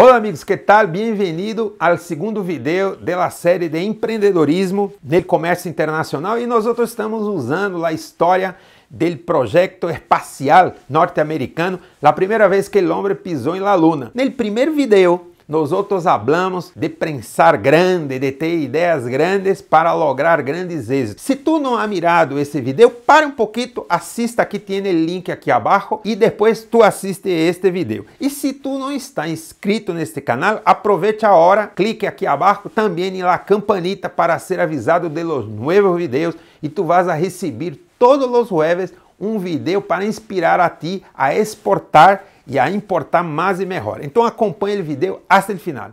Olá amigos, que tal? Bem-vindo ao segundo vídeo da série de empreendedorismo no comércio internacional e nós outros estamos usando a história do projeto espacial norte-americano, a primeira vez que o homem pisou na luna. No primeiro vídeo nós outros hablamos de pensar grande, de ter ideias grandes para lograr grandes êxitos. Se tu não admirado esse vídeo, pare um pouquinho, assista aqui, tem o link aqui abaixo e depois tu assiste este vídeo. E se tu não está inscrito neste canal, aproveite a hora, clique aqui abaixo também na campanita para ser avisado de los novos vídeos e tu vas a receber todos os jueves um vídeo para inspirar a ti a exportar e a importar mais e melhor. Então acompanhe o vídeo até o final.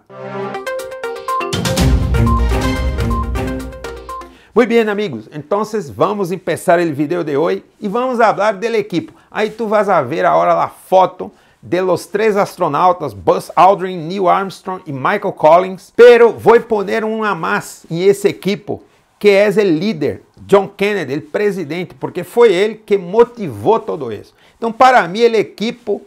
Muito bem, amigos. Então vamos começar o vídeo de hoje e vamos falar do equipo. Aí tu vas a ver agora a foto de los três astronautas Buzz Aldrin, Neil Armstrong e Michael Collins, pero vou poner uma mais em esse equipo que é o líder, John Kennedy, o presidente, porque foi ele que motivou todo isso. Então, para mim, o equipo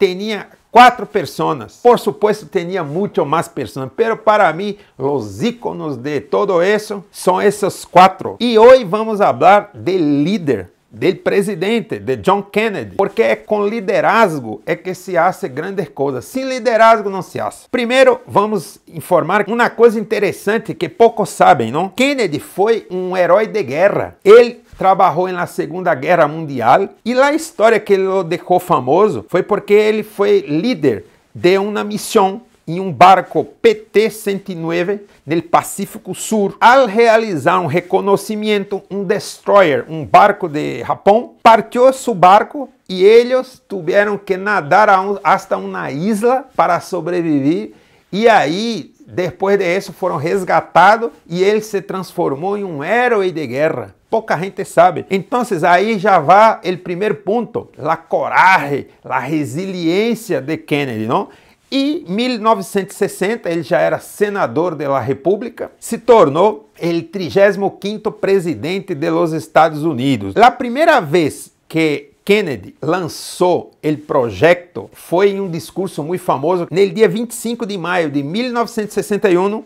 tinha quatro pessoas. Por supuesto, tinha muito mais pessoas, Mas para mim, os íconos de todo isso são esses quatro. E hoje vamos falar de líder do presidente, de John Kennedy, porque é com liderazgo é que se hace grandes coisas. Sem liderazgo não se hace. Primeiro, vamos informar uma coisa interessante que poucos sabem, não? Kennedy foi um herói de guerra. Ele trabalhou na Segunda Guerra Mundial e a história que ele o deixou famoso foi porque ele foi líder de uma missão em um barco PT-109 no Pacífico Sul, ao realizar um reconhecimento, um destroyer, um barco de Japão, partiu seu barco e eles tiveram que nadar um, hasta uma isla para sobreviver e aí depois disso, foram resgatados e ele se transformou em um herói de guerra. Pouca gente sabe. Então, aí já vai o primeiro ponto: a coragem, a resiliência de Kennedy, não? E 1960 ele já era senador da República, se tornou o 35 presidente dos Estados Unidos. A primeira vez que Kennedy lançou o projeto foi em um discurso muito famoso. No dia 25 de maio de 1961,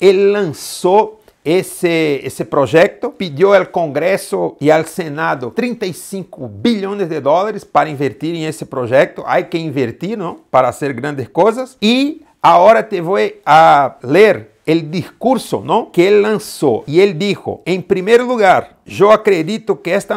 ele lançou esse, esse projeto, pediu ao Congresso e ao Senado 35 bilhões de dólares para invertir em esse projeto. Há que invertir, não? Para fazer grandes coisas. E agora te vou a ler o discurso não? que ele lançou e ele dijo, em primeiro lugar, eu acredito que esta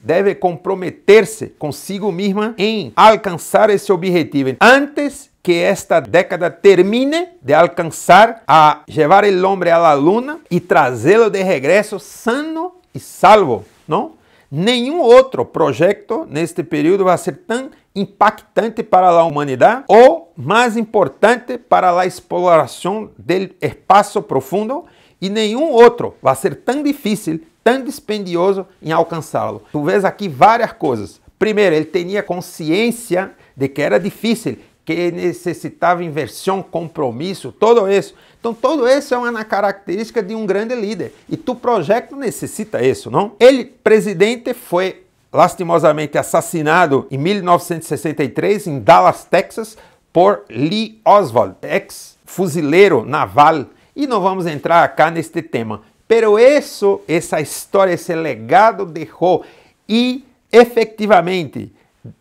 deve comprometer comprometerse consigo mesma em alcançar esse objetivo antes que esta década termine de alcançar a levar o homem à la luna trazê-lo de regresso sano e salvo, não? Nenhum outro projeto neste período vai ser tão impactante para a humanidade ou mais importante para a exploração do espaço profundo e nenhum outro vai ser tão difícil, tão dispendioso em alcançá-lo. Tu vês aqui várias coisas. Primeiro, ele tinha consciência de que era difícil que necessitava inversão, compromisso, todo isso. Então, todo isso é uma característica de um grande líder. E tu projeto necessita isso, não? Ele, presidente, foi lastimosamente assassinado em 1963 em Dallas, Texas, por Lee Oswald, ex-fuzileiro naval. E não vamos entrar acá neste tema. Pero isso, essa história, esse legado deixou e efetivamente,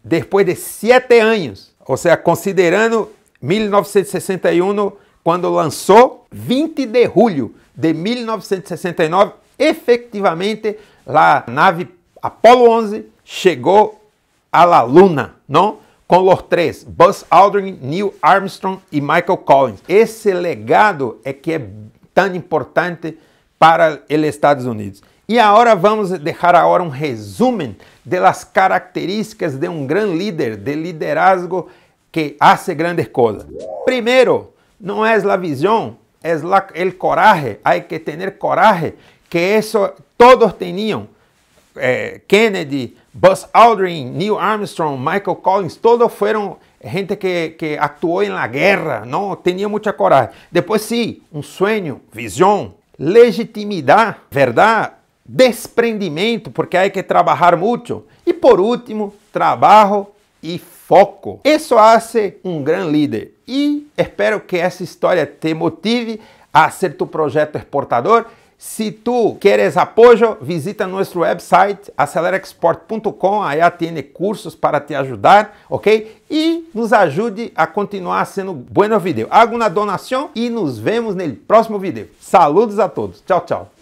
depois de sete anos, ou seja, considerando 1961, quando lançou, 20 de julho de 1969, efetivamente, a nave Apollo 11 chegou à La Luna, não? com os três, Buzz Aldrin, Neil Armstrong e Michael Collins. Esse legado é que é tão importante para os Estados Unidos. E agora vamos deixar agora um resumo das características de um grande líder, de liderazgo que hace grandes coisas. Primeiro, não é a visão, é o coraje. Há que ter coragem, que isso todos tinham. Eh, Kennedy, Buzz Aldrin, Neil Armstrong, Michael Collins, todos foram gente que, que actuou na guerra, não Tinham muita coragem. Depois, sim, um sonho, visão, legitimidade, verdade, desprendimento, porque hay que é trabalhar muito. E por último, trabalho e foco. Isso hace um grande líder. E espero que essa história te motive a ser tu projeto exportador. Se tu queres apoio, visita nosso website acelerexport.com, aí tem cursos para te ajudar, ok? E nos ajude a continuar sendo bueno vídeo. Hago uma donação e nos vemos no próximo vídeo. Saludos a todos. Tchau, tchau.